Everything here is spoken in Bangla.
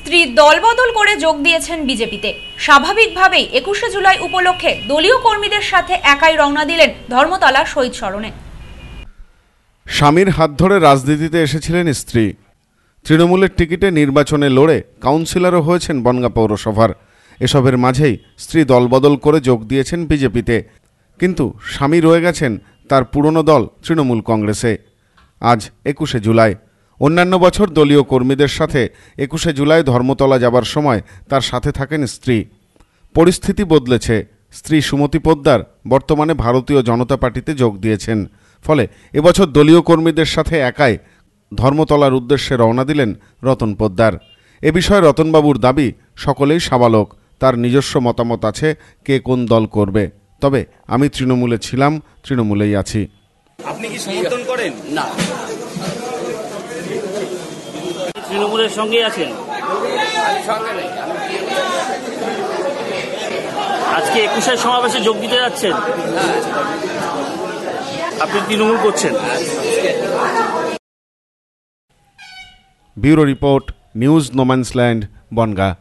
স্ত্রী দলবদল করে যোগ দিয়েছেন বিজেপিতে স্বাভাবিকভাবেই একুশে জুলাই উপলক্ষে দলীয় কর্মীদের সাথে একাই রওনা দিলেন ধর্মতলা শহীদ স্মরণে স্বামীর হাত ধরে রাজনীতিতে এসেছিলেন স্ত্রী তৃণমূলের টিকিটে নির্বাচনে লড়ে কাউন্সিলরও হয়েছেন বনগা পৌরসভার এসবের মাঝেই স্ত্রী দলবদল করে যোগ দিয়েছেন বিজেপিতে কিন্তু স্বামী রয়ে গেছেন তার পুরনো দল তৃণমূল কংগ্রেসে আজ একুশে জুলাই অন্যান্য বছর দলীয় কর্মীদের সাথে একুশে জুলাই ধর্মতলা যাবার সময় তার সাথে থাকেন স্ত্রী পরিস্থিতি বদলেছে স্ত্রী সুমতি পোদ্দার বর্তমানে ভারতীয় জনতা পার্টিতে যোগ দিয়েছেন ফলে এবছর দলীয় কর্মীদের সাথে একাই ধর্মতলার উদ্দেশ্যে রওনা দিলেন রতন পোদ্দার এ বিষয়ে রতনবাবুর দাবি সকলেই সাবালক তার নিজস্ব মতামত আছে কে কোন দল করবে তবে আমি তৃণমূলে ছিলাম তৃণমূলেই আছি আপনি কি সমর্থন করেন না তৃণমূলের সঙ্গেই আছেন আজকে একুশের সমাবেশে যোগ দিতে যাচ্ছেন আপনি তৃণমূল করছেন bureau report news no man's land Bongaon